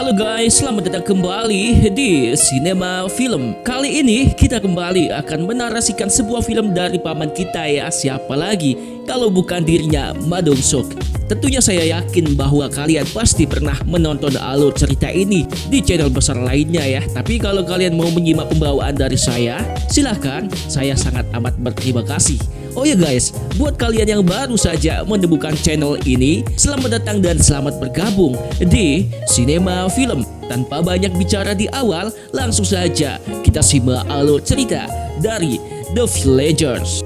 Halo guys, selamat datang kembali di Cinema Film. Kali ini kita kembali akan menarasikan sebuah film dari paman kita ya, siapa lagi kalau bukan dirinya Madong Sok. Tentunya saya yakin bahwa kalian pasti pernah menonton alur cerita ini di channel besar lainnya ya. Tapi kalau kalian mau menyimak pembawaan dari saya, silahkan. Saya sangat amat berterima kasih. Oh ya guys, buat kalian yang baru saja menemukan channel ini, selamat datang dan selamat bergabung di Cinema Film. Tanpa banyak bicara di awal, langsung saja kita simak alur cerita dari The Villagers.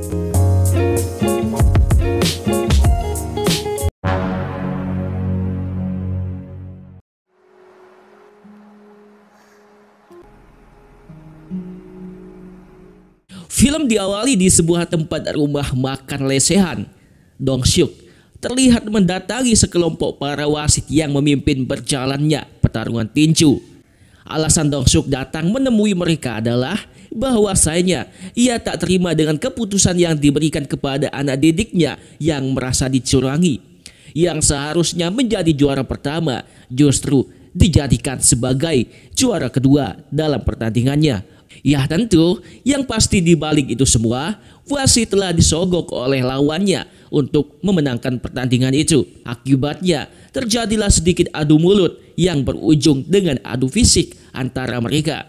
Film diawali di sebuah tempat rumah makan lesehan, Dong Dongsyuk, terlihat mendatangi sekelompok para wasit yang memimpin berjalannya pertarungan tinju. Alasan Dong Dongsyuk datang menemui mereka adalah bahwasanya ia tak terima dengan keputusan yang diberikan kepada anak didiknya yang merasa dicurangi. Yang seharusnya menjadi juara pertama justru dijadikan sebagai juara kedua dalam pertandingannya. Ya tentu, yang pasti dibalik itu semua, wasit telah disogok oleh lawannya untuk memenangkan pertandingan itu. Akibatnya, terjadilah sedikit adu mulut yang berujung dengan adu fisik antara mereka.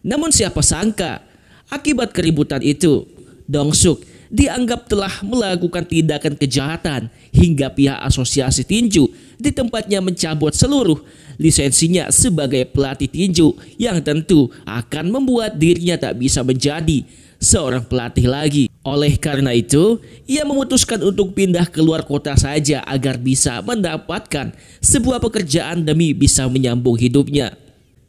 Namun siapa sangka, akibat keributan itu, Dong Suk dianggap telah melakukan tindakan kejahatan hingga pihak asosiasi tinju di tempatnya mencabut seluruh lisensinya sebagai pelatih tinju yang tentu akan membuat dirinya tak bisa menjadi seorang pelatih lagi. Oleh karena itu, ia memutuskan untuk pindah ke luar kota saja agar bisa mendapatkan sebuah pekerjaan demi bisa menyambung hidupnya.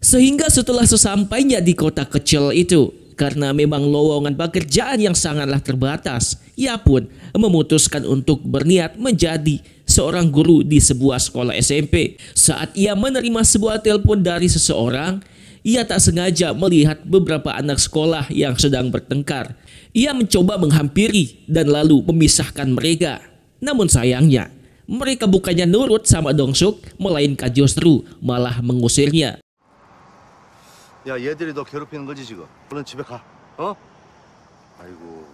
Sehingga setelah sesampainya di kota kecil itu, karena memang lowongan pekerjaan yang sangatlah terbatas, ia pun memutuskan untuk berniat menjadi seorang guru di sebuah sekolah SMP. Saat ia menerima sebuah telepon dari seseorang, ia tak sengaja melihat beberapa anak sekolah yang sedang bertengkar. Ia mencoba menghampiri dan lalu memisahkan mereka. Namun sayangnya, mereka bukannya nurut sama Dongsuk, melainkan justru malah mengusirnya. 야 얘들이 너 괴롭히는 거지 지금. 얼른 집에 가. 어? 아이고.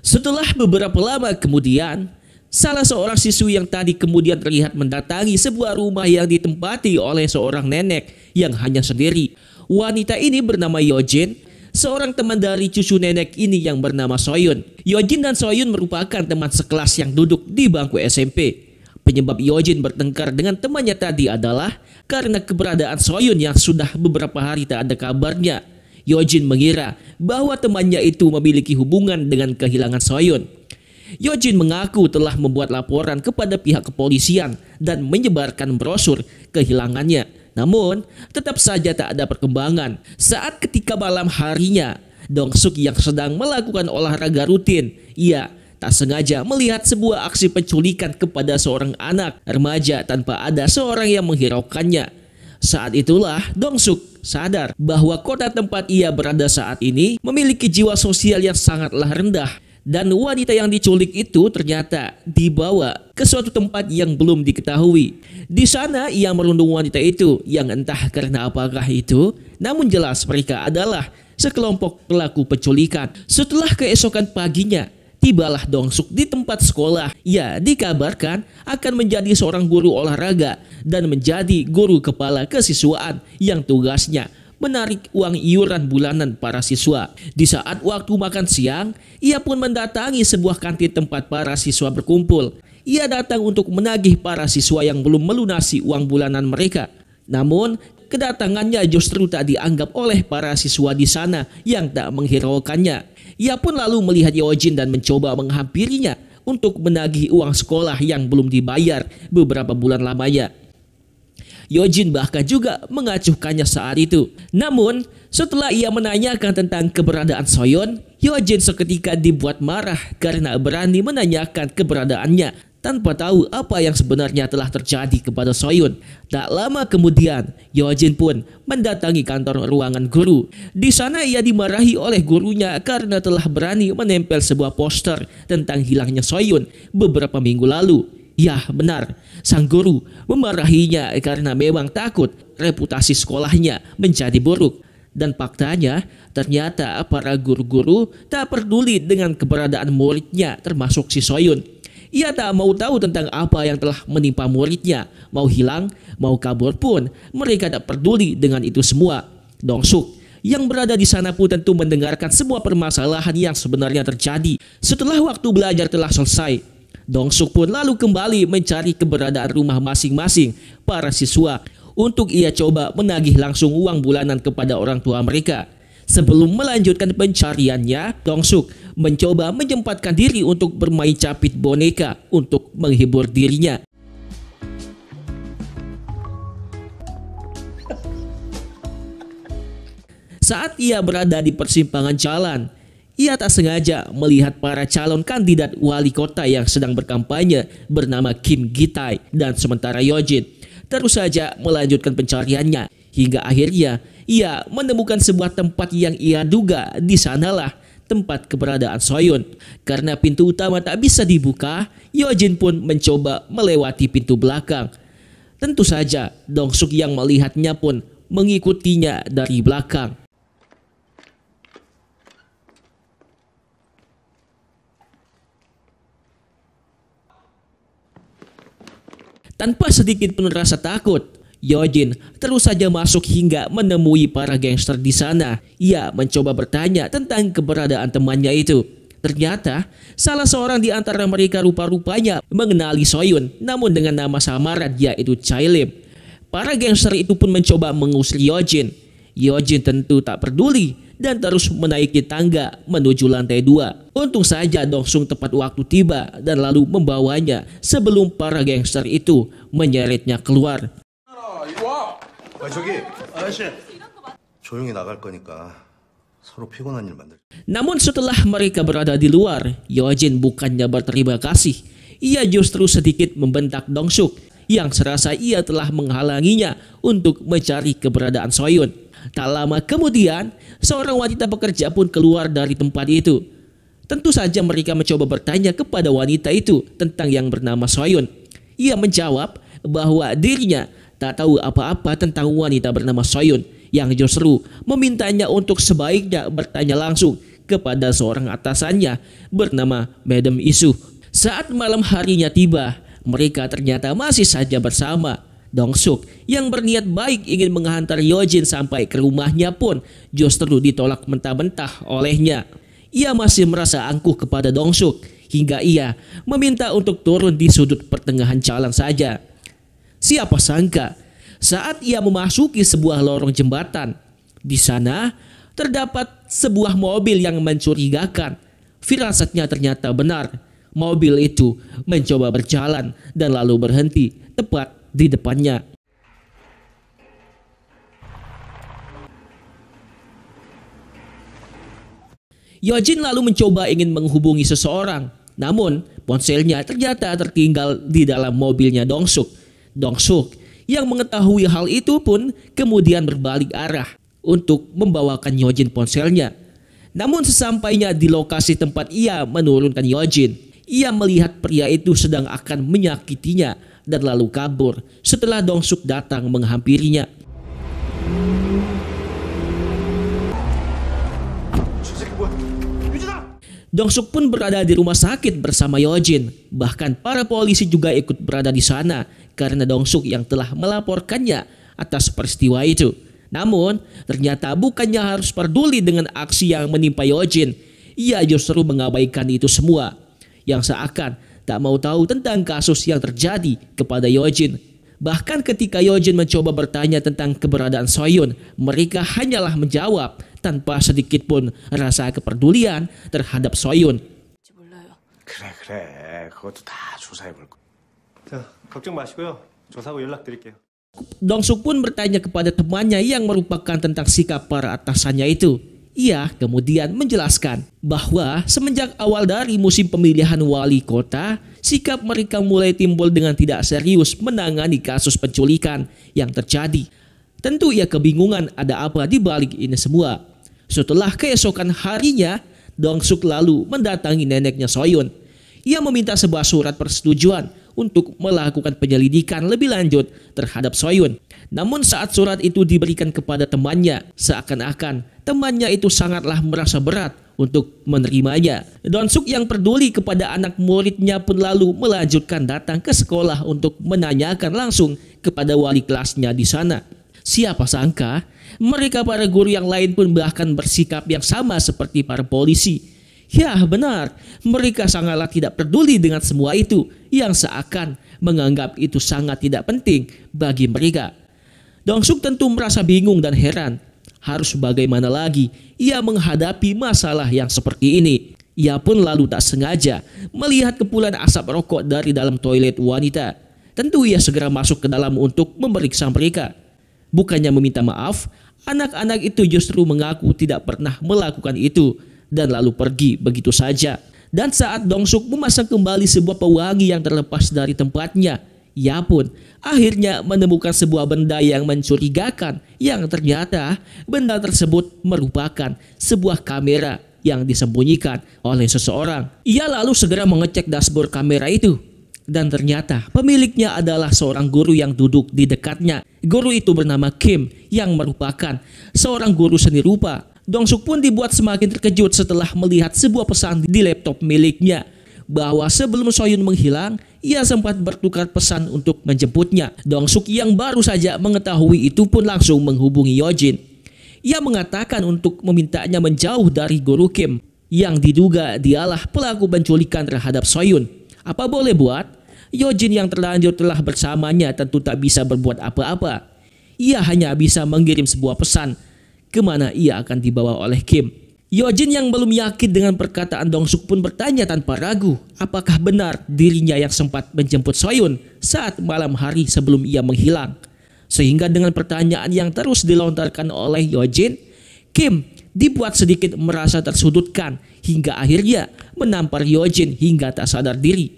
Setelah beberapa lama kemudian, salah seorang siswi yang tadi kemudian terlihat mendatangi sebuah rumah yang ditempati oleh seorang nenek yang hanya sendiri. Wanita ini bernama Yojin, seorang teman dari cucu nenek ini yang bernama Soyun. Yojin dan Soyun merupakan teman sekelas yang duduk di bangku SMP. Penyebab Yojin bertengkar dengan temannya tadi adalah karena keberadaan Soyun yang sudah beberapa hari tak ada kabarnya. Yojin mengira bahwa temannya itu memiliki hubungan dengan kehilangan Soyun. Yojin mengaku telah membuat laporan kepada pihak kepolisian dan menyebarkan brosur kehilangannya. Namun, tetap saja tak ada perkembangan. Saat ketika malam harinya, Dong Suk yang sedang melakukan olahraga rutin, ia tak sengaja melihat sebuah aksi penculikan kepada seorang anak remaja tanpa ada seorang yang menghiraukannya. Saat itulah Dong Suk sadar bahwa kota tempat ia berada saat ini memiliki jiwa sosial yang sangatlah rendah dan wanita yang diculik itu ternyata dibawa ke suatu tempat yang belum diketahui. Di sana ia merundung wanita itu yang entah karena apakah itu, namun jelas mereka adalah sekelompok pelaku penculikan. Setelah keesokan paginya, Tibalah Dong Suk di tempat sekolah. Ia dikabarkan akan menjadi seorang guru olahraga dan menjadi guru kepala kesiswaan yang tugasnya menarik uang iuran bulanan para siswa. Di saat waktu makan siang, ia pun mendatangi sebuah kantin tempat para siswa berkumpul. Ia datang untuk menagih para siswa yang belum melunasi uang bulanan mereka. Namun, kedatangannya justru tak dianggap oleh para siswa di sana yang tak menghiraukannya. Ia pun lalu melihat Yeojin dan mencoba menghampirinya untuk menagih uang sekolah yang belum dibayar beberapa bulan lamanya. Yojin bahkan juga mengacuhkannya saat itu. Namun, setelah ia menanyakan tentang keberadaan Soyon, Yojin seketika dibuat marah karena berani menanyakan keberadaannya tanpa tahu apa yang sebenarnya telah terjadi kepada Soyun. Tak lama kemudian, Yojin pun mendatangi kantor ruangan guru. Di sana ia dimarahi oleh gurunya karena telah berani menempel sebuah poster tentang hilangnya Soyun beberapa minggu lalu. Ya benar, sang guru memarahinya karena memang takut reputasi sekolahnya menjadi buruk. Dan faktanya, ternyata para guru-guru tak peduli dengan keberadaan muridnya termasuk si Soyun. Ia tak mau tahu tentang apa yang telah menimpa muridnya. Mau hilang, mau kabur pun, mereka tak peduli dengan itu semua. Dong Suk yang berada di sana pun tentu mendengarkan semua permasalahan yang sebenarnya terjadi. Setelah waktu belajar telah selesai, Dong Suk pun lalu kembali mencari keberadaan rumah masing-masing para siswa untuk ia coba menagih langsung uang bulanan kepada orang tua mereka. Sebelum melanjutkan pencariannya, Dong Suk mencoba menyempatkan diri untuk bermain capit boneka untuk menghibur dirinya. Saat ia berada di persimpangan jalan, ia tak sengaja melihat para calon kandidat wali kota yang sedang berkampanye bernama Kim Gitai dan sementara Yojin terus saja melanjutkan pencariannya hingga akhirnya ia menemukan sebuah tempat yang ia duga di sanalah tempat keberadaan Soyun. Karena pintu utama tak bisa dibuka, Yojin pun mencoba melewati pintu belakang. Tentu saja, Dong Suk yang melihatnya pun mengikutinya dari belakang. Tanpa sedikit pun rasa takut, Yojin terus saja masuk hingga menemui para gangster di sana. Ia mencoba bertanya tentang keberadaan temannya itu. Ternyata, salah seorang di antara mereka rupa-rupanya mengenali Soyun, namun dengan nama samaran yaitu Lim. Para gangster itu pun mencoba mengusir Yojin. Yojin tentu tak peduli dan terus menaiki tangga menuju lantai dua. Untung saja Sung tepat waktu tiba dan lalu membawanya sebelum para gangster itu menyeretnya keluar. 아 저기 아저씨 조용히 나갈 거니까 서로 피곤한 일 만들. Namun setelah mereka berada di luar, Yojin bukannya berterima kasih. Ia justru sedikit membentak Dongsuk yang serasa ia telah menghalanginya untuk mencari keberadaan Soyun. Tak lama kemudian, seorang wanita pekerja pun keluar dari tempat itu. Tentu saja mereka mencoba bertanya kepada wanita itu tentang yang bernama Soyun. Ia menjawab bahwa dirinya tak tahu apa-apa tentang wanita bernama Soyun yang justru memintanya untuk sebaiknya bertanya langsung kepada seorang atasannya bernama Madam Isu. Saat malam harinya tiba, mereka ternyata masih saja bersama. Dong Suk yang berniat baik ingin menghantar Yojin sampai ke rumahnya pun justru ditolak mentah-mentah olehnya. Ia masih merasa angkuh kepada Dong Suk hingga ia meminta untuk turun di sudut pertengahan jalan saja. Siapa sangka, saat ia memasuki sebuah lorong jembatan, di sana terdapat sebuah mobil yang mencurigakan. Firasatnya ternyata benar. Mobil itu mencoba berjalan dan lalu berhenti tepat di depannya. Yojin lalu mencoba ingin menghubungi seseorang, namun ponselnya ternyata tertinggal di dalam mobilnya Dongsuk. Dong Suk yang mengetahui hal itu pun kemudian berbalik arah untuk membawakan Yojin ponselnya. Namun sesampainya di lokasi tempat ia menurunkan Yojin, ia melihat pria itu sedang akan menyakitinya dan lalu kabur setelah Dong Suk datang menghampirinya. Dongsuk pun berada di rumah sakit bersama Yojin, Bahkan para polisi juga ikut berada di sana karena Dongsuk yang telah melaporkannya atas peristiwa itu. Namun, ternyata bukannya harus peduli dengan aksi yang menimpa Yojin, Ia justru mengabaikan itu semua. Yang seakan tak mau tahu tentang kasus yang terjadi kepada Yojin. Bahkan ketika Yojin mencoba bertanya tentang keberadaan Soyun, mereka hanyalah menjawab tanpa sedikit pun rasa kepedulian terhadap Soyun. Dong Suk pun bertanya kepada temannya yang merupakan tentang sikap para atasannya itu. Ia kemudian menjelaskan bahwa semenjak awal dari musim pemilihan wali kota, sikap mereka mulai timbul dengan tidak serius menangani kasus penculikan yang terjadi. Tentu ia kebingungan ada apa di balik ini semua. Setelah keesokan harinya, Dong Suk lalu mendatangi neneknya Soyun. Ia meminta sebuah surat persetujuan untuk melakukan penyelidikan lebih lanjut terhadap Soyun. Namun saat surat itu diberikan kepada temannya, seakan-akan temannya itu sangatlah merasa berat untuk menerimanya. Dong Suk yang peduli kepada anak muridnya pun lalu melanjutkan datang ke sekolah untuk menanyakan langsung kepada wali kelasnya di sana. Siapa sangka, mereka para guru yang lain pun bahkan bersikap yang sama seperti para polisi. Ya benar, mereka sangatlah tidak peduli dengan semua itu yang seakan menganggap itu sangat tidak penting bagi mereka. dong Suk tentu merasa bingung dan heran. Harus bagaimana lagi ia menghadapi masalah yang seperti ini. Ia pun lalu tak sengaja melihat kepulan asap rokok dari dalam toilet wanita. Tentu ia segera masuk ke dalam untuk memeriksa mereka bukannya meminta maaf, anak-anak itu justru mengaku tidak pernah melakukan itu dan lalu pergi begitu saja. Dan saat Dong Suk memasang kembali sebuah pewangi yang terlepas dari tempatnya, ia pun akhirnya menemukan sebuah benda yang mencurigakan yang ternyata benda tersebut merupakan sebuah kamera yang disembunyikan oleh seseorang. Ia lalu segera mengecek dashboard kamera itu dan ternyata pemiliknya adalah seorang guru yang duduk di dekatnya. Guru itu bernama Kim yang merupakan seorang guru seni rupa. Dong Suk pun dibuat semakin terkejut setelah melihat sebuah pesan di laptop miliknya bahwa sebelum Soyun menghilang, ia sempat bertukar pesan untuk menjemputnya. Dong Suk yang baru saja mengetahui itu pun langsung menghubungi Yojin. Ia mengatakan untuk memintanya menjauh dari Guru Kim yang diduga dialah pelaku penculikan terhadap Soyun. Apa boleh buat? Yojin yang terlanjur telah bersamanya tentu tak bisa berbuat apa-apa. Ia hanya bisa mengirim sebuah pesan kemana ia akan dibawa oleh Kim. Yojin yang belum yakin dengan perkataan Dong Suk pun bertanya tanpa ragu apakah benar dirinya yang sempat menjemput Soyun saat malam hari sebelum ia menghilang. Sehingga dengan pertanyaan yang terus dilontarkan oleh Yojin, Kim dibuat sedikit merasa tersudutkan hingga akhirnya menampar Yojin hingga tak sadar diri.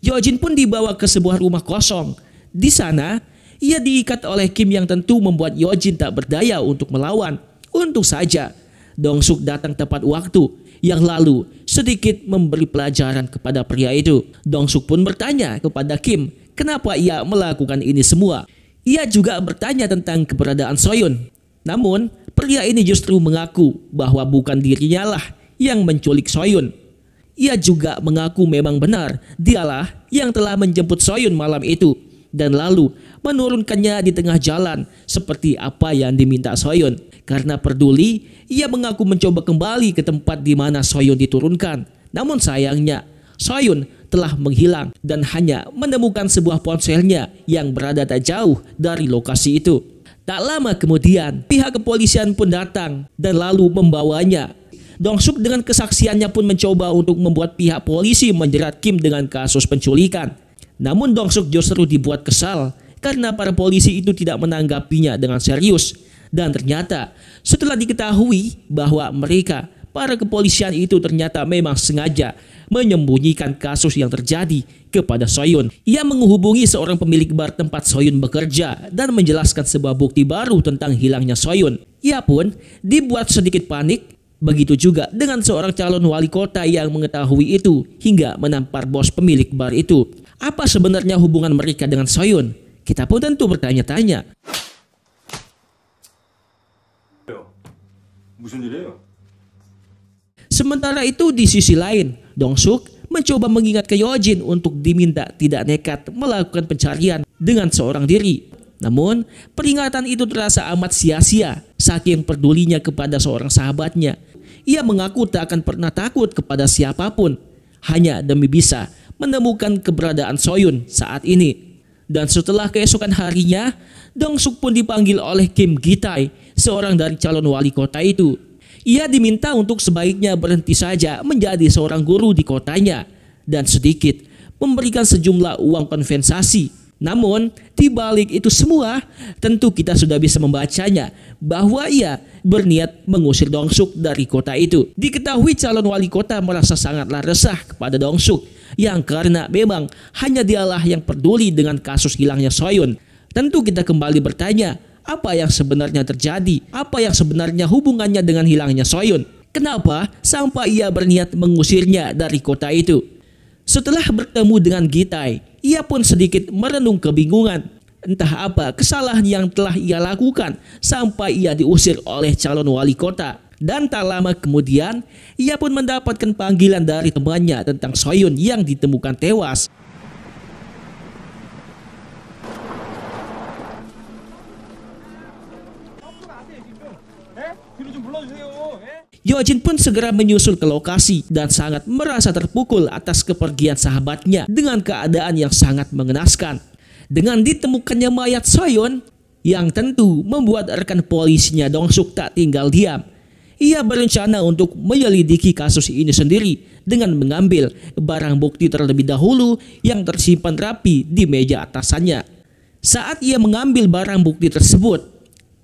Yojin pun dibawa ke sebuah rumah kosong. Di sana, ia diikat oleh Kim yang tentu membuat Yojin tak berdaya untuk melawan. Untung saja, Dong Suk datang tepat waktu yang lalu sedikit memberi pelajaran kepada pria itu. Dong Suk pun bertanya kepada Kim kenapa ia melakukan ini semua. Ia juga bertanya tentang keberadaan Soyun. Namun, pria ini justru mengaku bahwa bukan dirinya lah yang menculik Soyun. Ia juga mengaku memang benar dialah yang telah menjemput Soyun malam itu dan lalu menurunkannya di tengah jalan seperti apa yang diminta Soyun. Karena peduli, ia mengaku mencoba kembali ke tempat di mana Soyun diturunkan. Namun sayangnya, Soyun telah menghilang dan hanya menemukan sebuah ponselnya yang berada tak jauh dari lokasi itu. Tak lama kemudian, pihak kepolisian pun datang dan lalu membawanya Dong Suk dengan kesaksiannya pun mencoba untuk membuat pihak polisi menjerat Kim dengan kasus penculikan. Namun Dong Suk justru dibuat kesal karena para polisi itu tidak menanggapinya dengan serius. Dan ternyata setelah diketahui bahwa mereka para kepolisian itu ternyata memang sengaja menyembunyikan kasus yang terjadi kepada Soyun. Ia menghubungi seorang pemilik bar tempat Soyun bekerja dan menjelaskan sebuah bukti baru tentang hilangnya Soyun. Ia pun dibuat sedikit panik, begitu juga dengan seorang calon wali kota yang mengetahui itu hingga menampar bos pemilik bar itu. Apa sebenarnya hubungan mereka dengan Soyun? Kita pun tentu bertanya-tanya. 무슨 일이에요? Sementara itu di sisi lain, Dong Suk mencoba mengingat ke Yojin untuk diminta tidak nekat melakukan pencarian dengan seorang diri. Namun, peringatan itu terasa amat sia-sia saking pedulinya kepada seorang sahabatnya. Ia mengaku tak akan pernah takut kepada siapapun hanya demi bisa menemukan keberadaan Soyun saat ini. Dan setelah keesokan harinya, Dong Suk pun dipanggil oleh Kim Gitai, seorang dari calon wali kota itu ia diminta untuk sebaiknya berhenti saja menjadi seorang guru di kotanya dan sedikit memberikan sejumlah uang konvensasi. Namun, di balik itu semua, tentu kita sudah bisa membacanya bahwa ia berniat mengusir Dongsuk dari kota itu. Diketahui calon wali kota merasa sangatlah resah kepada Dongsuk yang karena memang hanya dialah yang peduli dengan kasus hilangnya Soyun. Tentu kita kembali bertanya, apa yang sebenarnya terjadi? Apa yang sebenarnya hubungannya dengan hilangnya Soyun? Kenapa sampai ia berniat mengusirnya dari kota itu? Setelah bertemu dengan Gitai, ia pun sedikit merenung kebingungan. Entah apa kesalahan yang telah ia lakukan sampai ia diusir oleh calon wali kota. Dan tak lama kemudian, ia pun mendapatkan panggilan dari temannya tentang Soyun yang ditemukan tewas. Yojin pun segera menyusul ke lokasi dan sangat merasa terpukul atas kepergian sahabatnya dengan keadaan yang sangat mengenaskan. Dengan ditemukannya mayat Soyeon yang tentu membuat rekan polisinya Dong Suk tak tinggal diam. Ia berencana untuk menyelidiki kasus ini sendiri dengan mengambil barang bukti terlebih dahulu yang tersimpan rapi di meja atasannya. Saat ia mengambil barang bukti tersebut,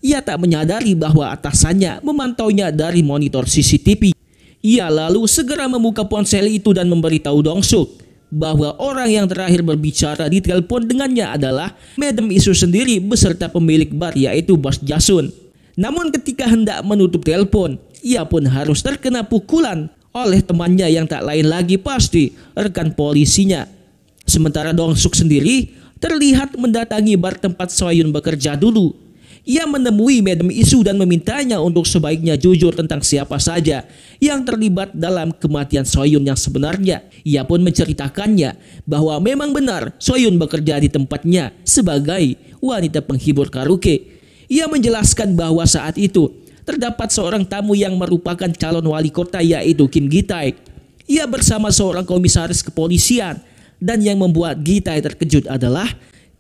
ia tak menyadari bahwa atasannya memantaunya dari monitor CCTV. Ia lalu segera membuka ponsel itu dan memberitahu Dong Suk bahwa orang yang terakhir berbicara di telepon dengannya adalah Madam Isu sendiri beserta pemilik bar yaitu Bos Jasun. Namun ketika hendak menutup telepon, ia pun harus terkena pukulan oleh temannya yang tak lain lagi pasti rekan polisinya. Sementara Dong Suk sendiri terlihat mendatangi bar tempat Soyun bekerja dulu ia menemui Madam Isu dan memintanya untuk sebaiknya jujur tentang siapa saja yang terlibat dalam kematian Soyun yang sebenarnya. Ia pun menceritakannya bahwa memang benar Soyun bekerja di tempatnya sebagai wanita penghibur karaoke. Ia menjelaskan bahwa saat itu terdapat seorang tamu yang merupakan calon wali kota yaitu Kim Gitai. Ia bersama seorang komisaris kepolisian dan yang membuat Gitai terkejut adalah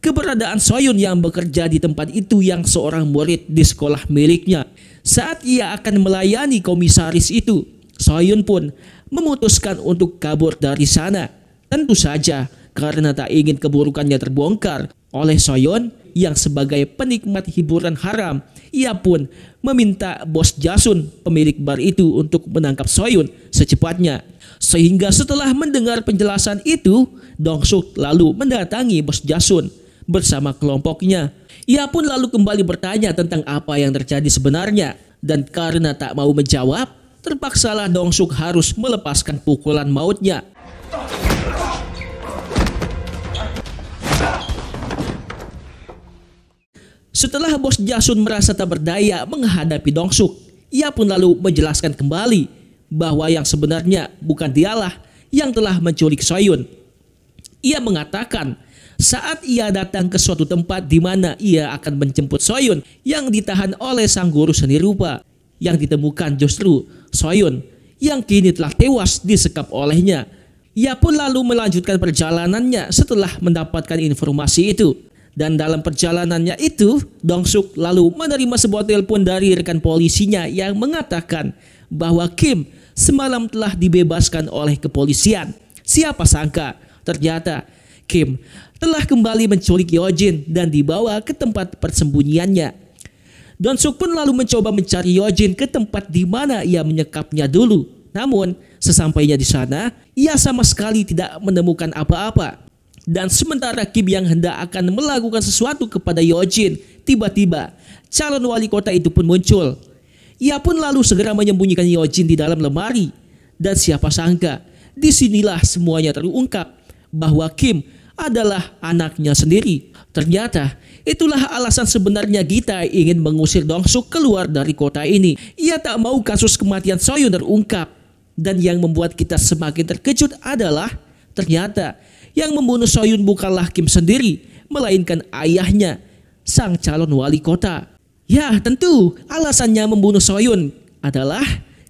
keberadaan Soyun yang bekerja di tempat itu yang seorang murid di sekolah miliknya. Saat ia akan melayani komisaris itu, Soyun pun memutuskan untuk kabur dari sana. Tentu saja karena tak ingin keburukannya terbongkar oleh Soyun yang sebagai penikmat hiburan haram. Ia pun meminta bos Jasun pemilik bar itu untuk menangkap Soyun secepatnya. Sehingga setelah mendengar penjelasan itu, Dongsuk lalu mendatangi bos Jasun bersama kelompoknya. Ia pun lalu kembali bertanya tentang apa yang terjadi sebenarnya dan karena tak mau menjawab, terpaksalah Dong Suk harus melepaskan pukulan mautnya. Setelah bos Jasun merasa tak berdaya menghadapi Dong Suk, ia pun lalu menjelaskan kembali bahwa yang sebenarnya bukan dialah yang telah menculik Soyun. Ia mengatakan saat ia datang ke suatu tempat di mana ia akan menjemput Soyun yang ditahan oleh sang guru seni rupa. Yang ditemukan justru Soyun yang kini telah tewas disekap olehnya. Ia pun lalu melanjutkan perjalanannya setelah mendapatkan informasi itu. Dan dalam perjalanannya itu, Dong Suk lalu menerima sebuah telepon dari rekan polisinya yang mengatakan bahwa Kim semalam telah dibebaskan oleh kepolisian. Siapa sangka, ternyata Kim telah kembali menculik Yojin dan dibawa ke tempat persembunyiannya. Don Suk pun lalu mencoba mencari Yojin ke tempat di mana ia menyekapnya dulu. Namun, sesampainya di sana, ia sama sekali tidak menemukan apa-apa. Dan sementara Kim yang hendak akan melakukan sesuatu kepada Yojin, tiba-tiba calon wali kota itu pun muncul. Ia pun lalu segera menyembunyikan Yojin di dalam lemari. Dan siapa sangka, disinilah semuanya terungkap bahwa Kim adalah anaknya sendiri. Ternyata itulah alasan sebenarnya Gita ingin mengusir Dong Dongsuk keluar dari kota ini. Ia tak mau kasus kematian Soyun terungkap. Dan yang membuat kita semakin terkejut adalah ternyata yang membunuh Soyun bukanlah Kim sendiri, melainkan ayahnya, sang calon wali kota. Ya tentu alasannya membunuh Soyun adalah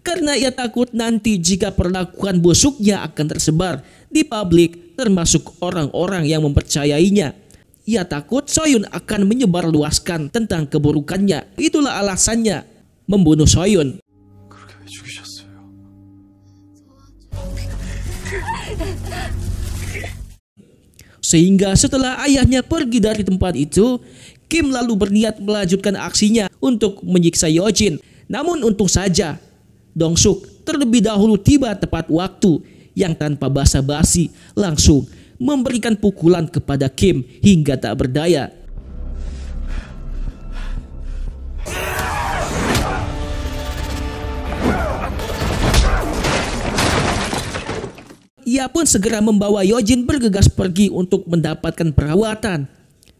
karena ia takut nanti jika perlakuan busuknya akan tersebar di publik termasuk orang-orang yang mempercayainya. Ia takut Soyun akan menyebarluaskan tentang keburukannya. Itulah alasannya membunuh Soyun. Sehingga setelah ayahnya pergi dari tempat itu, Kim lalu berniat melanjutkan aksinya untuk menyiksa Yojin. Namun untung saja, Dong Suk terlebih dahulu tiba tepat waktu yang tanpa basa-basi langsung memberikan pukulan kepada Kim hingga tak berdaya. Ia pun segera membawa Yojin bergegas pergi untuk mendapatkan perawatan.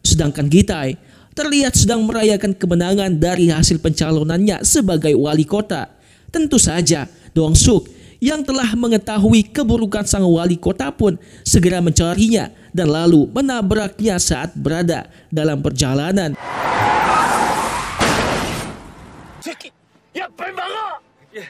Sedangkan Gitai terlihat sedang merayakan kemenangan dari hasil pencalonannya sebagai wali kota. Tentu saja, Dong Suk yang telah mengetahui keburukan sang wali kota pun segera mencarinya dan lalu menabraknya saat berada dalam perjalanan. Ya ya.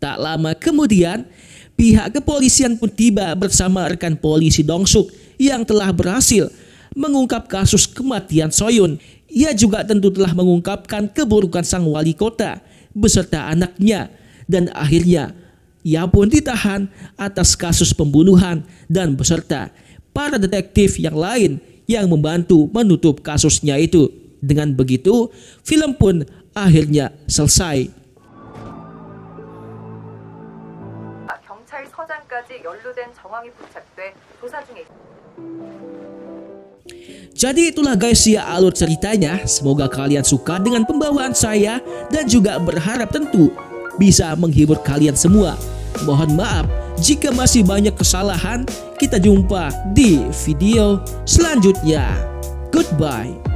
Tak lama kemudian, pihak kepolisian pun tiba bersama rekan polisi Dongsuk yang telah berhasil mengungkap kasus kematian Soyun ia juga tentu telah mengungkapkan keburukan sang wali kota beserta anaknya dan akhirnya ia pun ditahan atas kasus pembunuhan dan beserta para detektif yang lain yang membantu menutup kasusnya itu. Dengan begitu, film pun akhirnya selesai. 연루된 jadi itulah guys ya alur ceritanya. Semoga kalian suka dengan pembawaan saya dan juga berharap tentu bisa menghibur kalian semua. Mohon maaf jika masih banyak kesalahan. Kita jumpa di video selanjutnya. Goodbye.